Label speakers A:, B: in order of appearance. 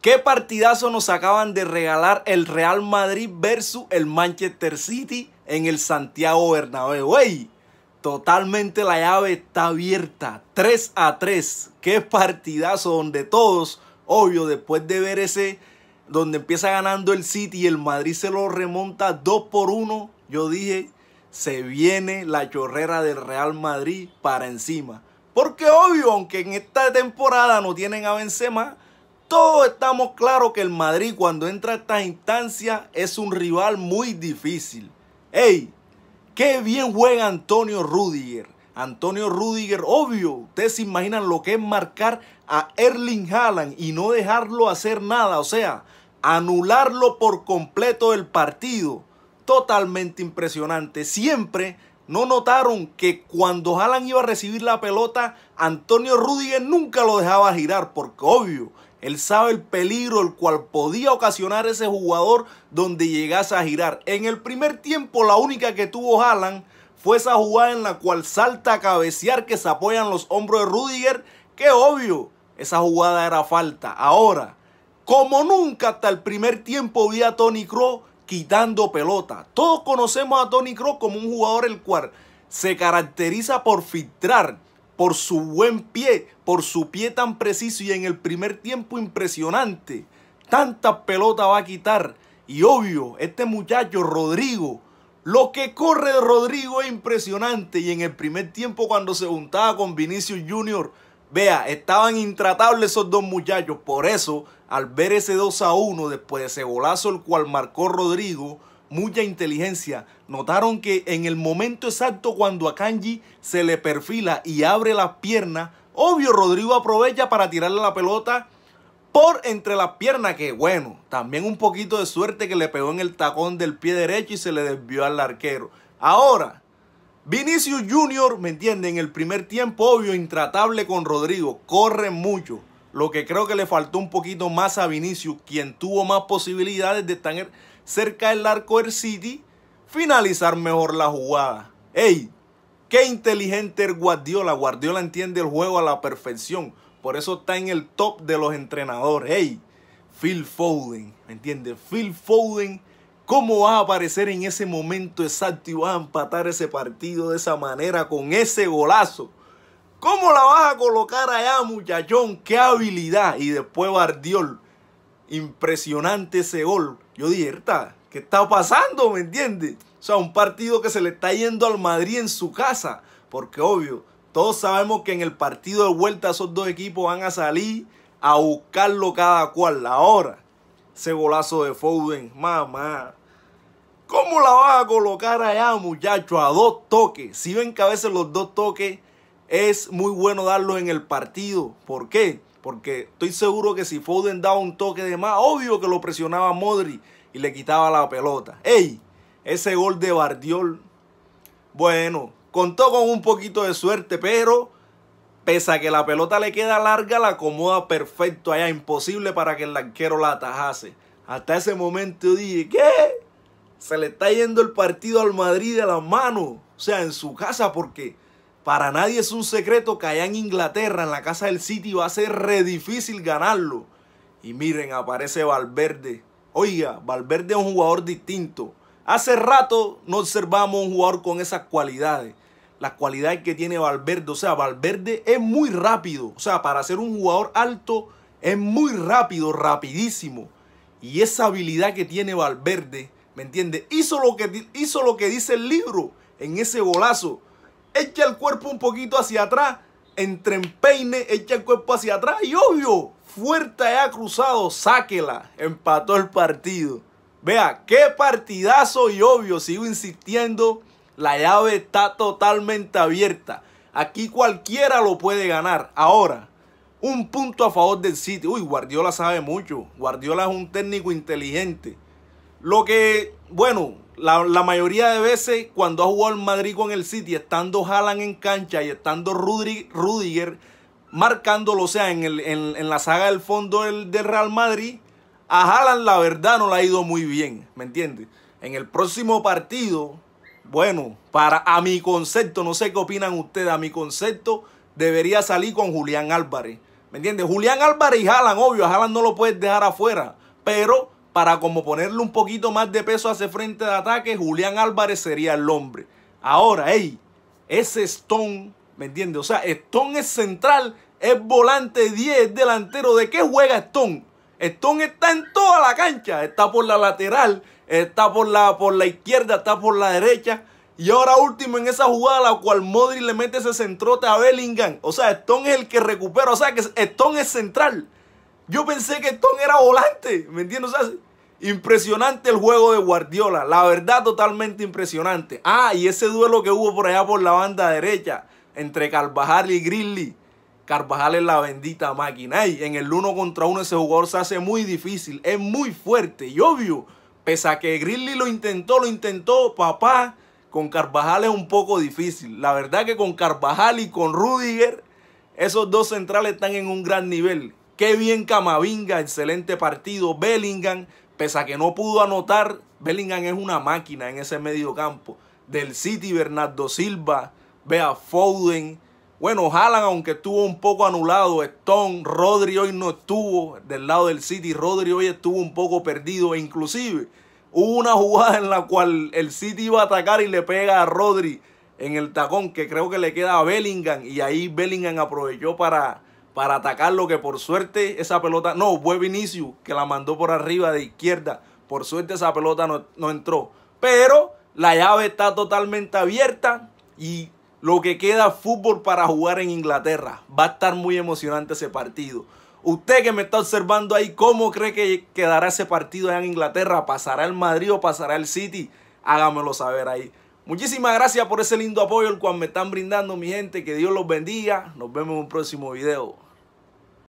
A: ¿Qué partidazo nos acaban de regalar el Real Madrid versus el Manchester City en el Santiago Bernabéu? ¡Ey! Totalmente la llave está abierta. 3 a 3. ¡Qué partidazo! Donde todos, obvio, después de ver ese, donde empieza ganando el City y el Madrid se lo remonta 2 por 1, yo dije, se viene la chorrera del Real Madrid para encima. Porque obvio, aunque en esta temporada no tienen a Benzema, todos estamos claros que el Madrid cuando entra a estas instancias es un rival muy difícil. ¡Ey! ¡Qué bien juega Antonio Rudiger! Antonio Rudiger, obvio, ustedes se imaginan lo que es marcar a Erling Haaland y no dejarlo hacer nada, o sea, anularlo por completo del partido. Totalmente impresionante. Siempre no notaron que cuando Haaland iba a recibir la pelota, Antonio Rudiger nunca lo dejaba girar, porque obvio, él sabe el peligro el cual podía ocasionar ese jugador donde llegase a girar. En el primer tiempo la única que tuvo Haaland fue esa jugada en la cual salta a cabecear que se apoyan los hombros de Rudiger. Que obvio, esa jugada era falta. Ahora, como nunca hasta el primer tiempo vi a Tony Kroos quitando pelota. Todos conocemos a Tony Kroos como un jugador el cual se caracteriza por filtrar por su buen pie, por su pie tan preciso y en el primer tiempo impresionante. Tanta pelota va a quitar. Y obvio, este muchacho Rodrigo, lo que corre Rodrigo es impresionante. Y en el primer tiempo cuando se juntaba con Vinicius Jr., vea, estaban intratables esos dos muchachos. Por eso, al ver ese 2 a 1 después de ese golazo el cual marcó Rodrigo, mucha inteligencia. Notaron que en el momento exacto cuando a Kanji se le perfila y abre las piernas, obvio Rodrigo aprovecha para tirarle la pelota por entre las piernas, que bueno, también un poquito de suerte que le pegó en el tacón del pie derecho y se le desvió al arquero. Ahora, Vinicius Jr. ¿me entienden? En el primer tiempo, obvio, intratable con Rodrigo, corre mucho. Lo que creo que le faltó un poquito más a Vinicius, quien tuvo más posibilidades de estar cerca del arco del City, finalizar mejor la jugada. ¡Ey! ¡Qué inteligente el Guardiola! Guardiola entiende el juego a la perfección. Por eso está en el top de los entrenadores. ¡Ey! Phil Foden, ¿me entiendes? Phil Foden, ¿cómo vas a aparecer en ese momento exacto y vas a empatar ese partido de esa manera con ese golazo? ¿Cómo la vas a colocar allá, muchachón? ¡Qué habilidad! Y después Bardiol impresionante ese gol. Yo dije, ¿qué está pasando? ¿Me entiendes? O sea, un partido que se le está yendo al Madrid en su casa. Porque obvio, todos sabemos que en el partido de vuelta esos dos equipos van a salir a buscarlo cada cual. Ahora, ese golazo de Foden, mamá. ¿Cómo la vas a colocar allá, muchacho? A dos toques. Si ven que a veces los dos toques es muy bueno darlos en el partido. ¿Por qué? Porque estoy seguro que si Foden daba un toque de más, obvio que lo presionaba Modri y le quitaba la pelota. ¡Ey! Ese gol de Bardiol. Bueno, contó con un poquito de suerte, pero pese a que la pelota le queda larga, la acomoda perfecto allá. Imposible para que el arquero la atajase. Hasta ese momento dije, ¿qué? Se le está yendo el partido al Madrid de la mano, O sea, en su casa, porque para nadie es un secreto que allá en Inglaterra, en la casa del City, va a ser re difícil ganarlo. Y miren, aparece Valverde. Oiga, Valverde es un jugador distinto. Hace rato no observamos un jugador con esas cualidades. Las cualidades que tiene Valverde. O sea, Valverde es muy rápido. O sea, para ser un jugador alto, es muy rápido, rapidísimo. Y esa habilidad que tiene Valverde, ¿me entiendes? Hizo lo que, hizo lo que dice el libro en ese golazo echa el cuerpo un poquito hacia atrás, entre empeine, echa el cuerpo hacia atrás y obvio, fuerte ha cruzado, sáquela, empató el partido. Vea, qué partidazo y obvio, sigo insistiendo, la llave está totalmente abierta. Aquí cualquiera lo puede ganar. Ahora, un punto a favor del City. Uy, Guardiola sabe mucho. Guardiola es un técnico inteligente. Lo que, bueno, la, mayoría de veces cuando ha jugado el Madrid con el City, estando Haaland en cancha y estando Rudiger, marcándolo, o sea, en, en, la saga del fondo del, Real Madrid, a Haaland la verdad no le ha ido muy bien, ¿me entiendes? En el próximo partido, bueno, para a mi concepto, no sé qué opinan ustedes, a mi concepto debería salir con Julián Álvarez, ¿me entiendes? Julián Álvarez y Haaland, obvio, a Haaland no lo puedes dejar afuera, pero para como ponerle un poquito más de peso hacia frente de ataque, Julián Álvarez sería el hombre. Ahora, ey, ese Stone, ¿me entiendes? O sea, Stone es central, es volante 10, delantero. ¿De qué juega Stone? Stone está en toda la cancha, está por la lateral, está por la, por la izquierda, está por la derecha. Y ahora último en esa jugada, la cual Modri le mete ese centrote a Bellingham. O sea, Stone es el que recupera. O sea, que Stone es central. Yo pensé que Stone era volante. ¿Me entiendes? Impresionante el juego de Guardiola, la verdad totalmente impresionante. Ah, y ese duelo que hubo por allá por la banda derecha entre Carvajal y Grizzly. Carvajal es la bendita máquina. y en el uno contra uno ese jugador se hace muy difícil, es muy fuerte y obvio. Pese a que Grizzly lo intentó, lo intentó, papá, con Carvajal es un poco difícil. La verdad que con Carvajal y con Rudiger, esos dos centrales están en un gran nivel. Qué bien Camavinga, excelente partido. Bellingham, Pese a que no pudo anotar, Bellingham es una máquina en ese medio campo. Del City, Bernardo Silva, Bea Foden. Bueno, Haaland, aunque estuvo un poco anulado, Stone, Rodri hoy no estuvo del lado del City. Rodri hoy estuvo un poco perdido. E inclusive hubo una jugada en la cual el City iba a atacar y le pega a Rodri en el tacón, que creo que le queda a Bellingham. Y ahí Bellingham aprovechó para para atacar lo que por suerte esa pelota, no, fue Vinicius que la mandó por arriba de izquierda. Por suerte esa pelota no, entró. Pero la llave está totalmente abierta y lo que queda fútbol para jugar en Inglaterra. Va a estar muy emocionante ese partido. Usted que me está observando ahí, ¿cómo cree que quedará ese partido allá en Inglaterra? ¿Pasará el Madrid o pasará el City? Hágamelo saber ahí. Muchísimas gracias por ese lindo apoyo el cual me están brindando mi gente. Que Dios los bendiga. Nos vemos en un próximo video.